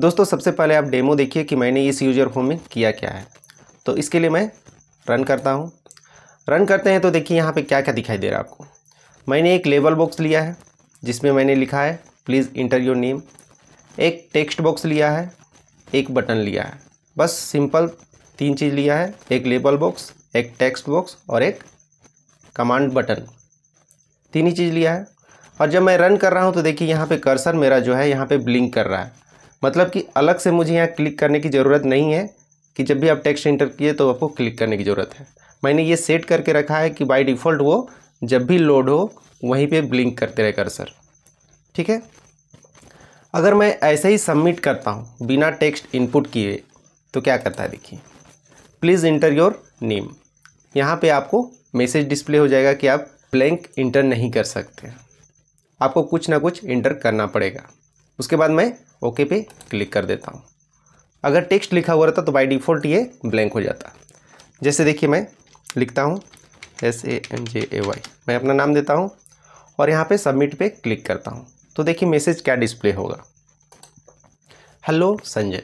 दोस्तों सबसे पहले आप डेमो देखिए कि मैंने इस यूजर फॉर्म में किया क्या है तो इसके लिए मैं रन करता हूँ रन करते हैं तो देखिए यहाँ पे क्या क्या दिखाई दे रहा है आपको मैंने एक लेबल बॉक्स लिया है जिसमें मैंने लिखा है प्लीज़ इंटर योर नेम एक टेक्स्ट बॉक्स लिया है एक बटन लिया है बस सिंपल तीन चीज़ लिया है एक लेबल बॉक्स एक टेक्स्ट बॉक्स और एक कमांड बटन तीन ही चीज़ लिया है और जब मैं रन कर रहा हूँ तो देखिए यहाँ पे कर्सर मेरा जो है यहाँ पे ब्लिंक कर रहा है मतलब कि अलग से मुझे यहाँ क्लिक करने की ज़रूरत नहीं है कि जब भी आप टेक्स्ट इंटर किए तो आपको क्लिक करने की ज़रूरत है मैंने ये सेट करके रखा है कि बाय डिफ़ॉल्ट वो जब भी लोड हो वहीं पे ब्लिंक करते रहे कर्सर ठीक है अगर मैं ऐसे ही सबमिट करता हूँ बिना टेक्स्ट इनपुट किए तो क्या करता है देखिए प्लीज़ इंटर योर नेम यहाँ पे आपको मैसेज डिस्प्ले हो जाएगा कि आप ब्लैंक इंटर नहीं कर सकते आपको कुछ ना कुछ इंटर करना पड़ेगा उसके बाद मैं ओके पे क्लिक कर देता हूँ अगर टेक्स्ट लिखा हुआ रहता तो बाई डिफ़ॉल्ट ये ब्लैंक हो जाता जैसे देखिए मैं लिखता हूँ S A N J A Y मैं अपना नाम देता हूँ और यहाँ पे सबमिट पे क्लिक करता हूँ तो देखिए मैसेज क्या डिस्प्ले होगा हेलो संजय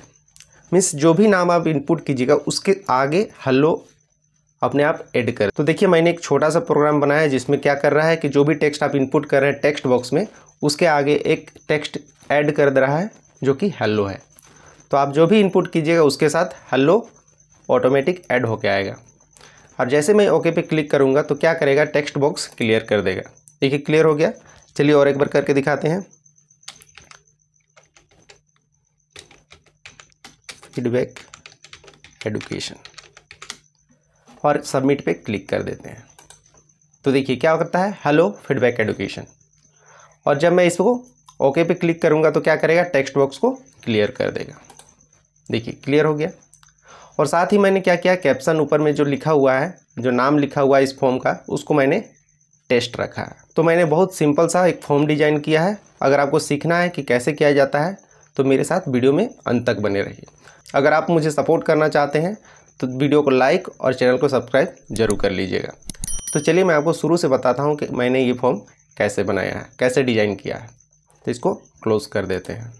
मीन्स जो भी नाम आप इनपुट कीजिएगा उसके आगे हेलो अपने आप ऐड करें तो देखिए मैंने एक छोटा सा प्रोग्राम बनाया है जिसमें क्या कर रहा है कि जो भी टेक्स्ट आप इनपुट कर रहे हैं टेक्स्ट बॉक्स में उसके आगे एक टेक्स्ट ऐड कर दे रहा है जो कि हेलो है तो आप जो भी इनपुट कीजिएगा उसके साथ हेलो ऑटोमेटिक ऐड होके आएगा और जैसे मैं ओके पे क्लिक करूँगा तो क्या करेगा टेक्स्ट बॉक्स क्लियर कर देगा देखिए क्लियर हो गया चलिए और एक बार करके दिखाते हैं फीडबैक एडुकेशन और सबमिट पे क्लिक कर देते हैं तो देखिए क्या करता है हेलो फीडबैक एडुकेशन और जब मैं इसको ओके पे क्लिक करूंगा तो क्या करेगा टेक्स्ट बॉक्स को क्लियर कर देगा देखिए क्लियर हो गया और साथ ही मैंने क्या किया कैप्शन ऊपर में जो लिखा हुआ है जो नाम लिखा हुआ है इस फॉर्म का उसको मैंने टेस्ट रखा है तो मैंने बहुत सिंपल सा एक फॉर्म डिजाइन किया है अगर आपको सीखना है कि कैसे किया जाता है तो मेरे साथ वीडियो में अंत तक बने रहिए अगर आप मुझे सपोर्ट करना चाहते हैं तो वीडियो को लाइक और चैनल को सब्सक्राइब जरूर कर लीजिएगा तो चलिए मैं आपको शुरू से बताता हूँ कि मैंने ये फॉर्म कैसे बनाया है कैसे डिज़ाइन किया है तो इसको क्लोज़ कर देते हैं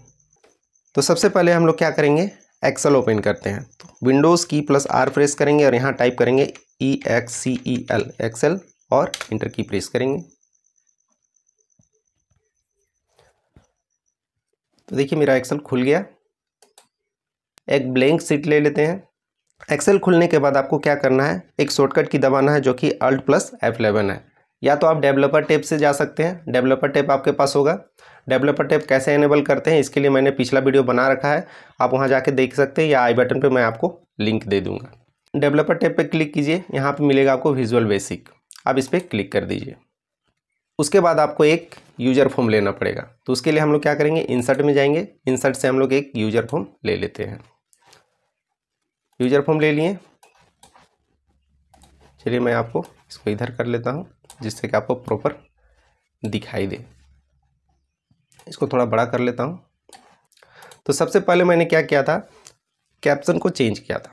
तो सबसे पहले हम लोग क्या करेंगे एक्सल ओपन करते हैं तो विंडोज़ की प्लस आर प्रेस करेंगे और यहाँ टाइप करेंगे E X C E L excel और इंटर की प्रेस करेंगे तो देखिए मेरा एक्सेल खुल गया एक ब्लैंक सीट ले लेते हैं एक्सेल खुलने के बाद आपको क्या करना है एक शॉर्टकट की दबाना है जो कि अल्ट प्लस एफ है या तो आप डेवलपर टेप से जा सकते हैं डेवलपर टेप आपके पास होगा डेवलपर टैब कैसे इनेबल करते हैं इसके लिए मैंने पिछला वीडियो बना रखा है आप वहाँ जाके देख सकते हैं या आई बटन पर मैं आपको लिंक दे दूँगा डेवलपर टैब पर क्लिक कीजिए यहाँ पर मिलेगा आपको विजुअल बेसिक आप इस पर क्लिक कर दीजिए उसके बाद आपको एक यूज़र फॉर्म लेना पड़ेगा तो उसके लिए हम लोग क्या करेंगे इंसर्ट में जाएंगे इंसर्ट से हम लोग एक यूज़र फॉर्म ले लेते हैं यूज़र फॉर्म ले लिए चलिए मैं आपको इसको इधर कर लेता हूँ जिससे कि आपको प्रॉपर दिखाई दे इसको थोड़ा बड़ा कर लेता हूँ तो सबसे पहले मैंने क्या किया था कैप्शन को चेंज किया था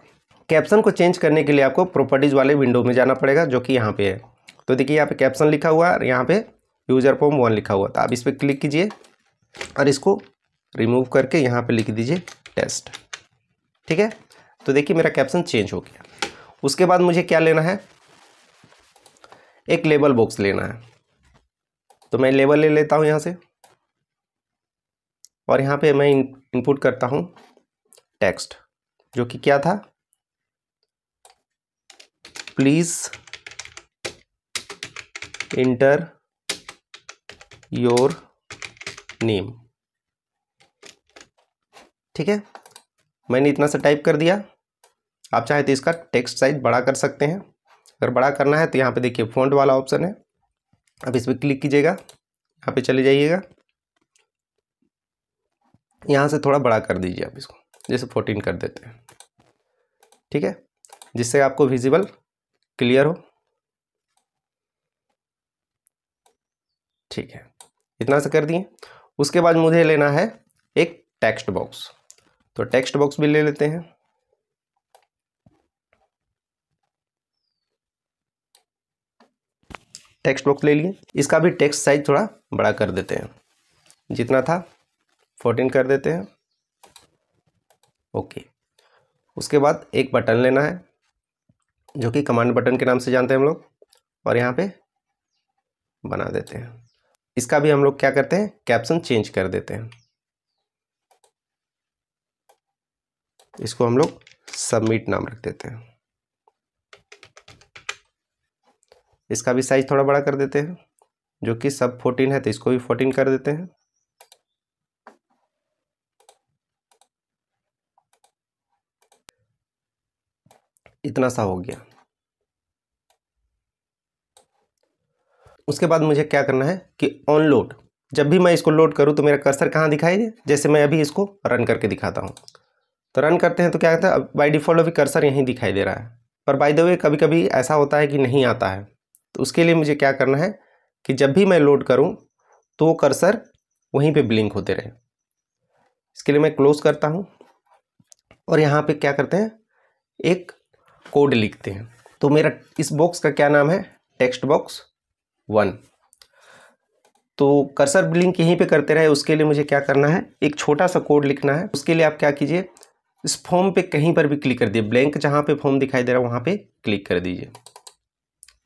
कैप्शन को चेंज करने के लिए आपको प्रॉपर्टीज़ वाले विंडो में जाना पड़ेगा जो कि यहाँ पे है तो देखिए यहाँ पे कैप्शन लिखा हुआ है यहाँ पे यूज़र फॉर्म वन लिखा हुआ था तो आप इस पर क्लिक कीजिए और इसको रिमूव करके यहाँ पे लिख दीजिए टेस्ट ठीक है तो देखिए मेरा कैप्शन चेंज हो गया उसके बाद मुझे क्या लेना है एक लेबल बॉक्स लेना है तो मैं लेबल ले लेता हूँ यहाँ से और यहाँ पे मैं इनपुट करता हूँ टेक्स्ट जो कि क्या था प्लीज़ इंटर योर नेम ठीक है मैंने इतना सा टाइप कर दिया आप चाहे तो इसका टेक्स्ट साइज बड़ा कर सकते हैं अगर बड़ा करना है तो यहाँ पे देखिए फॉन्ट वाला ऑप्शन है अब इस पर क्लिक कीजिएगा यहाँ पे चले जाइएगा यहाँ से थोड़ा बड़ा कर दीजिए आप इसको जैसे फोर्टीन कर देते हैं ठीक है जिससे आपको विजिबल क्लियर हो ठीक है इतना से कर दिए उसके बाद मुझे लेना है एक टेक्स्ट बॉक्स तो टेक्स्ट बॉक्स भी ले लेते हैं टेक्स्ट बॉक्स ले लिए इसका भी टेक्स्ट साइज थोड़ा बड़ा कर देते हैं जितना था फोर्टीन कर देते हैं ओके उसके बाद एक बटन लेना है जो कि कमांड बटन के नाम से जानते हैं हम लोग और यहाँ पे बना देते हैं इसका भी हम लोग क्या करते हैं कैप्शन चेंज कर देते हैं इसको हम लोग सबमिट नाम रख देते हैं इसका भी साइज़ थोड़ा बड़ा कर देते हैं जो कि सब फोर्टीन है तो इसको भी फोर्टीन कर देते हैं इतना सा हो गया उसके बाद मुझे क्या करना है कि ऑन लोड जब भी मैं इसको लोड करूँ तो मेरा कर्सर कहाँ दिखाई दे जैसे मैं अभी इसको रन करके दिखाता हूँ तो रन करते हैं तो क्या कहते हैं बाई डिफ़ॉल्ट अभी कर्सर यहीं दिखाई दे रहा है पर बाय द वे कभी कभी ऐसा होता है कि नहीं आता है तो उसके लिए मुझे क्या करना है कि जब भी मैं लोड करूँ तो वो कर्सर वहीं पर ब्लिंक होते रहे इसके लिए मैं क्लोज़ करता हूँ और यहाँ पर क्या करते हैं एक कोड लिखते हैं तो मेरा इस बॉक्स का क्या नाम है टेक्स्ट बॉक्स वन तो कर्सर ब्लिंक यहीं पे करते रहे उसके लिए मुझे क्या करना है एक छोटा सा कोड लिखना है उसके लिए आप क्या कीजिए इस फॉर्म पे कहीं पर भी क्लिक कर दिए ब्लैंक जहाँ पे फॉर्म दिखाई दे रहा है वहाँ पे क्लिक कर दीजिए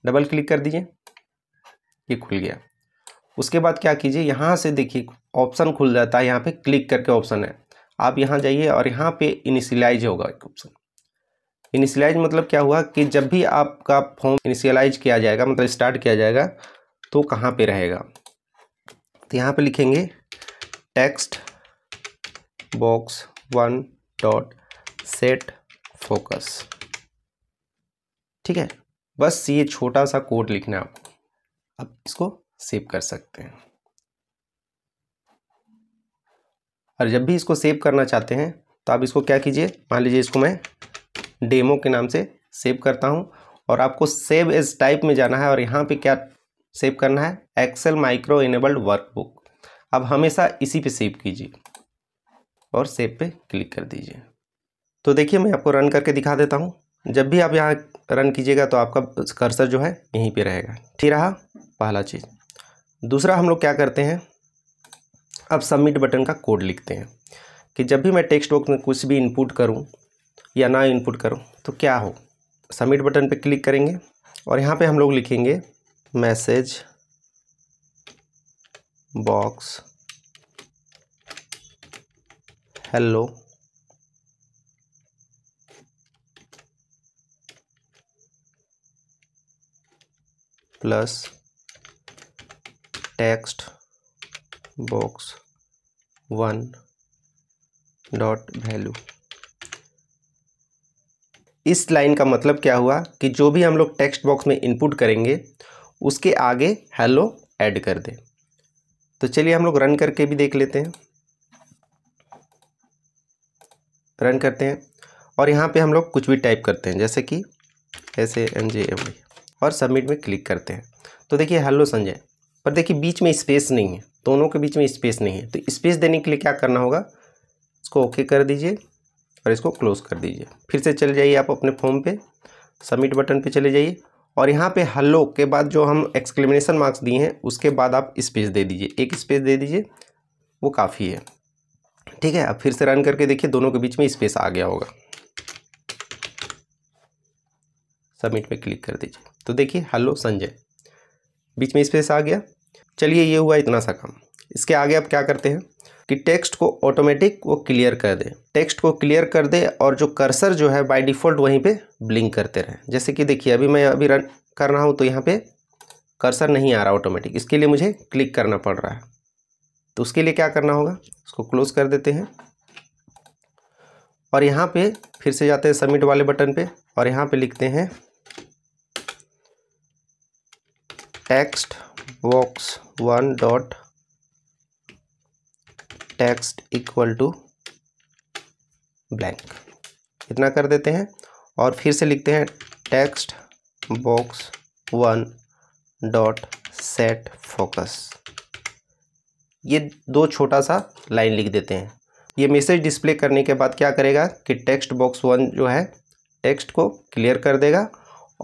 डबल क्लिक कर दीजिए ये खुल गया उसके बाद क्या कीजिए यहाँ से देखिए ऑप्शन खुल जाता है यहाँ पर क्लिक करके ऑप्शन है आप यहाँ जाइए और यहाँ पर इनिशलाइज होगा एक ऑप्शन इनिशियलाइज मतलब क्या हुआ कि जब भी आपका फॉर्म इनिशियलाइज किया जाएगा मतलब स्टार्ट किया जाएगा तो कहाँ पे रहेगा तो यहाँ पे लिखेंगे text box one dot set focus ठीक है बस ये छोटा सा कोड लिखना आपको अब इसको सेव कर सकते हैं और जब भी इसको सेव करना चाहते हैं तो आप इसको क्या कीजिए मान लीजिए इसको मैं डेमो के नाम से सेव करता हूँ और आपको सेव एज टाइप में जाना है और यहाँ पे क्या सेव करना है एक्सेल माइक्रो इनेबल्ड वर्कबुक अब हमेशा इसी पे सेव कीजिए और सेव पे क्लिक कर दीजिए तो देखिए मैं आपको रन करके दिखा देता हूँ जब भी आप यहाँ रन कीजिएगा तो आपका कर्सर जो है यहीं पे रहेगा ठीक रहा पहला चीज़ दूसरा हम लोग क्या करते हैं अब सबमिट बटन का कोड लिखते हैं कि जब भी मैं टेक्स्ट बॉक्स में कुछ भी इनपुट करूँ या ना इनपुट करो तो क्या हो सबमिट बटन पर क्लिक करेंगे और यहाँ पर हम लोग लिखेंगे message box hello plus text box one dot value इस लाइन का मतलब क्या हुआ कि जो भी हम लोग टेक्स्ट बॉक्स में इनपुट करेंगे उसके आगे हेलो ऐड कर दें तो चलिए हम लोग रन करके भी देख लेते हैं रन करते हैं और यहाँ पे हम लोग कुछ भी टाइप करते हैं जैसे कि S A N J M D और सबमिट में क्लिक करते हैं तो देखिए हेलो संजय पर देखिए बीच में स्पेस नहीं है दोनों के बीच में स्पेस नहीं है तो स्पेस देने के लिए क्या करना होगा इसको ओके कर दीजिए और इसको क्लोज कर दीजिए फिर से चले जाइए आप अपने फॉर्म पे सबमिट बटन पे चले जाइए और यहाँ पे हल्लो के बाद जो हम एक्सक्लेमेशन मार्क्स दिए हैं उसके बाद आप स्पेस दे दीजिए एक स्पेस दे दीजिए वो काफ़ी है ठीक है अब फिर से रन करके देखिए दोनों के बीच में स्पेस आ गया होगा सबमिट पर क्लिक कर दीजिए तो देखिए हेलो संजय बीच में स्पेस आ गया चलिए ये हुआ इतना सा काम इसके आगे आप क्या करते हैं कि टेक्स्ट को ऑटोमेटिक वो क्लियर कर दे टेक्स्ट को क्लियर कर दे और जो कर्सर जो है बाय डिफ़ॉल्ट वहीं पे ब्लिंक करते रहे जैसे कि देखिए अभी मैं अभी रन कर रहा हूँ तो यहाँ पे कर्सर नहीं आ रहा ऑटोमेटिक इसके लिए मुझे क्लिक करना पड़ रहा है तो उसके लिए क्या करना होगा इसको क्लोज़ कर देते हैं और यहाँ पे फिर से जाते हैं सबमिट वाले बटन पे और यहाँ पर लिखते हैं text box one dot text equal to blank इतना कर देते हैं और फिर से लिखते हैं text box one dot set focus ये दो छोटा सा लाइन लिख देते हैं ये मैसेज डिस्प्ले करने के बाद क्या करेगा कि टेक्स्ट बॉक्स वन जो है टेक्स्ट को क्लियर कर देगा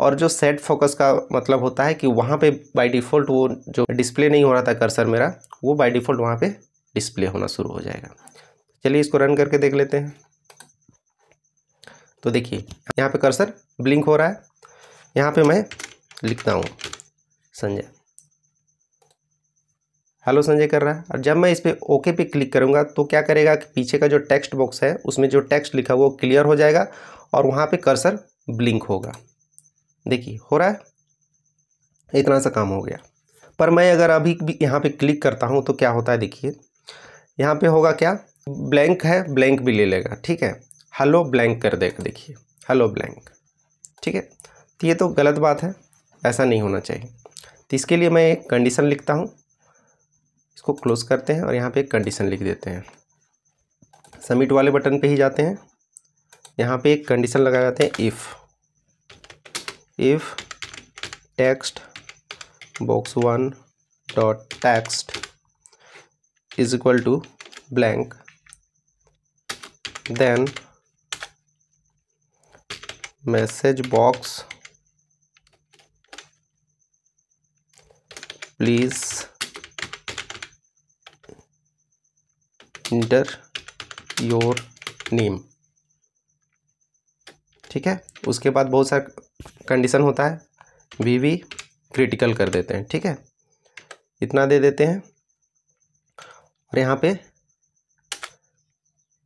और जो सेट फोकस का मतलब होता है कि वहाँ पे बाय डिफ़ॉल्ट वो जो डिस्प्ले नहीं हो रहा था कर्सर मेरा वो बाय डिफ़ॉल्ट वहाँ पे डिस्प्ले होना शुरू हो जाएगा चलिए इसको रन करके देख लेते हैं तो देखिए यहाँ पे कर्सर ब्लिंक हो रहा है यहाँ पे मैं लिखता हूँ संजय हेलो संजय कर रहा है और जब मैं इस पर ओके पे क्लिक करूँगा तो क्या करेगा कि पीछे का जो टेक्स्ट बॉक्स है उसमें जो टेक्स्ट लिखा हुआ वो क्लियर हो जाएगा और वहाँ पे कर्सर ब्लिंक होगा देखिए हो रहा है इतना सा काम हो गया पर मैं अगर अभी भी यहाँ पर क्लिक करता हूँ तो क्या होता है देखिए यहाँ पे होगा क्या ब्लैंक है ब्लैंक भी ले लेगा ठीक है हेलो ब्लैंक कर देगा देखिए हेलो ब्लैंक ठीक है तो ये तो गलत बात है ऐसा नहीं होना चाहिए तो इसके लिए मैं एक कंडीशन लिखता हूँ इसको क्लोज़ करते हैं और यहाँ पे एक कंडीशन लिख देते हैं सबमिट वाले बटन पे ही जाते हैं यहाँ पे एक कंडीशन लगा जाते हैं if if text box one dot text is equal to blank then message box please enter your name ठीक है उसके बाद बहुत सारा कंडीशन होता है वी वी क्रिटिकल कर देते हैं ठीक है इतना दे देते हैं और यहाँ पे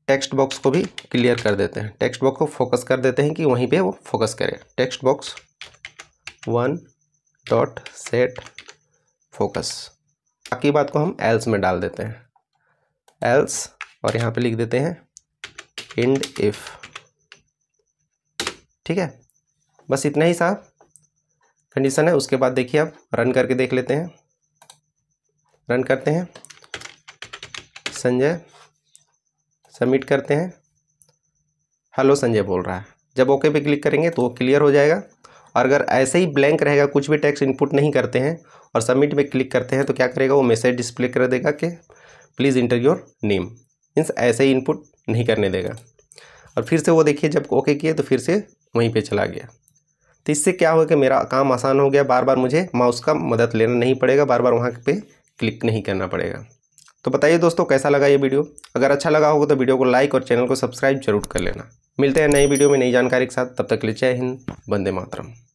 टेक्स्ट बॉक्स को भी क्लियर कर देते हैं टेक्स्ट बॉक्स को फोकस कर देते हैं कि वहीं पे वो फोकस करे text box one dot set focus बाकी बात को हम एल्स में डाल देते हैं एल्स और यहाँ पे लिख देते हैं इंड इफ ठीक है बस इतना ही साहब कंडीशन है उसके बाद देखिए आप रन करके देख लेते हैं रन करते हैं संजय सबमिट करते हैं हेलो संजय बोल रहा है जब ओके पे क्लिक करेंगे तो वो क्लियर हो जाएगा और अगर ऐसे ही ब्लैंक रहेगा कुछ भी टैक्स इनपुट नहीं करते हैं और सबमिट पे क्लिक करते हैं तो क्या करेगा वो मैसेज डिस्प्ले कर देगा कि please enter your name means ऐसे ही इनपुट नहीं करने देगा और फिर से वो देखिए जब ओके किए तो फिर से वहीं पर चला गया तो इससे क्या हुआ कि मेरा काम आसान हो गया बार बार मुझे माउस का मदद लेना नहीं पड़ेगा बार बार वहाँ पर क्लिक नहीं करना पड़ेगा तो बताइए दोस्तों कैसा लगा ये वीडियो अगर अच्छा लगा होगा तो वीडियो को लाइक और चैनल को सब्सक्राइब जरूर कर लेना मिलते हैं नई वीडियो में नई जानकारी के साथ तब तक ले जय हिंद बंदे मातरम